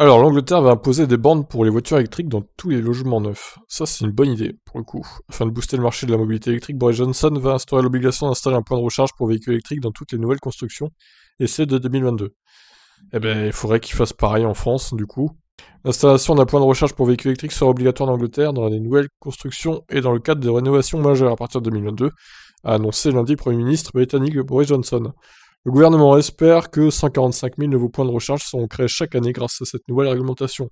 Alors, l'Angleterre va imposer des bandes pour les voitures électriques dans tous les logements neufs. Ça, c'est une bonne idée, pour le coup. Afin de booster le marché de la mobilité électrique, Boris Johnson va instaurer l'obligation d'installer un point de recharge pour véhicules électriques dans toutes les nouvelles constructions, et c'est de 2022. Eh ben, il faudrait qu'il fasse pareil en France, du coup. L'installation d'un point de recharge pour véhicules électriques sera obligatoire en Angleterre dans les nouvelles constructions et dans le cadre des rénovations majeures à partir de 2022, a annoncé lundi le Premier ministre britannique Boris Johnson. Le Gouvernement espère que 145 000 nouveaux points de recharge seront créés chaque année grâce à cette nouvelle réglementation,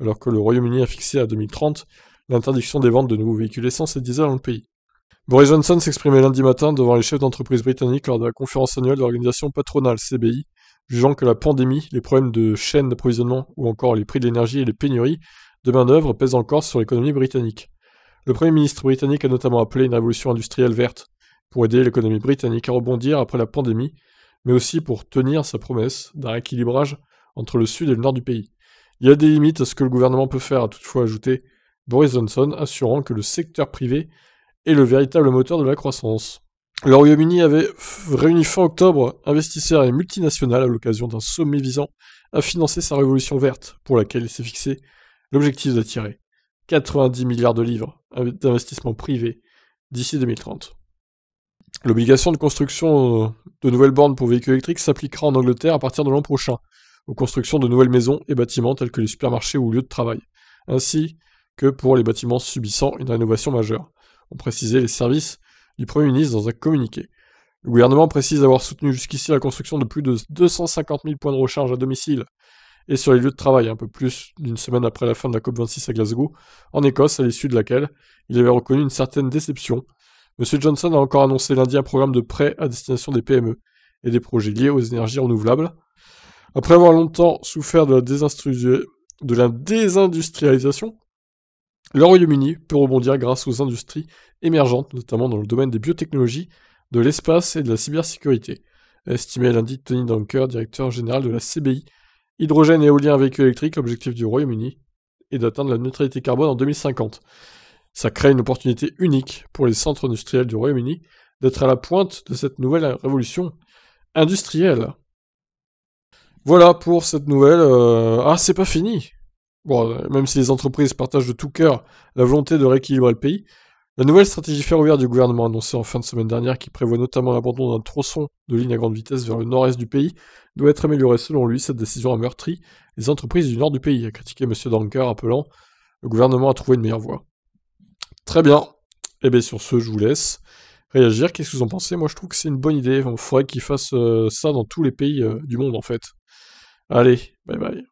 alors que le Royaume-Uni a fixé à 2030 l'interdiction des ventes de nouveaux véhicules essence et diesel dans le pays. Boris Johnson s'exprimait lundi matin devant les chefs d'entreprise britanniques lors de la conférence annuelle de l'organisation patronale CBI, jugeant que la pandémie, les problèmes de chaîne d'approvisionnement ou encore les prix de l'énergie et les pénuries de main-d'œuvre pèsent encore sur l'économie britannique. Le Premier ministre britannique a notamment appelé une révolution industrielle verte pour aider l'économie britannique à rebondir après la pandémie mais aussi pour tenir sa promesse d'un rééquilibrage entre le sud et le nord du pays. Il y a des limites à ce que le gouvernement peut faire, a toutefois ajouté Boris Johnson, assurant que le secteur privé est le véritable moteur de la croissance. Le Royaume-Uni avait réuni fin octobre investisseurs et multinationales à l'occasion d'un sommet visant à financer sa révolution verte, pour laquelle il s'est fixé l'objectif d'attirer 90 milliards de livres d'investissement privés d'ici 2030. L'obligation de construction euh, de nouvelles bornes pour véhicules électriques s'appliquera en Angleterre à partir de l'an prochain, aux constructions de nouvelles maisons et bâtiments tels que les supermarchés ou lieux de travail, ainsi que pour les bâtiments subissant une rénovation majeure, ont précisé les services du Premier ministre dans un communiqué. Le gouvernement précise avoir soutenu jusqu'ici la construction de plus de 250 000 points de recharge à domicile et sur les lieux de travail, un peu plus d'une semaine après la fin de la COP26 à Glasgow, en Écosse, à l'issue de laquelle il avait reconnu une certaine déception M. Johnson a encore annoncé lundi un programme de prêts à destination des PME et des projets liés aux énergies renouvelables. Après avoir longtemps souffert de la, désindustrialisation, le Royaume-Uni peut rebondir grâce aux industries émergentes, notamment dans le domaine des biotechnologies, de l'espace et de la cybersécurité, Estimé lundi Tony Dunker, directeur général de la CBI. Hydrogène, éolien, véhicule électrique, l'objectif du Royaume-Uni est d'atteindre la neutralité carbone en 2050. Ça crée une opportunité unique pour les centres industriels du Royaume-Uni d'être à la pointe de cette nouvelle révolution industrielle. Voilà pour cette nouvelle. Euh, ah, c'est pas fini. Bon, même si les entreprises partagent de tout cœur la volonté de rééquilibrer le pays, la nouvelle stratégie ferroviaire du gouvernement annoncée en fin de semaine dernière, qui prévoit notamment l'abandon d'un tronçon de ligne à grande vitesse vers le nord-est du pays, doit être améliorée. Selon lui, cette décision a meurtri les entreprises du nord du pays, a critiqué M. Danker, appelant le gouvernement à trouver une meilleure voie. Très bien. Et eh bien sur ce, je vous laisse réagir. Qu'est-ce que vous en pensez Moi, je trouve que c'est une bonne idée. Il faudrait qu'ils fassent euh, ça dans tous les pays euh, du monde, en fait. Allez, bye bye.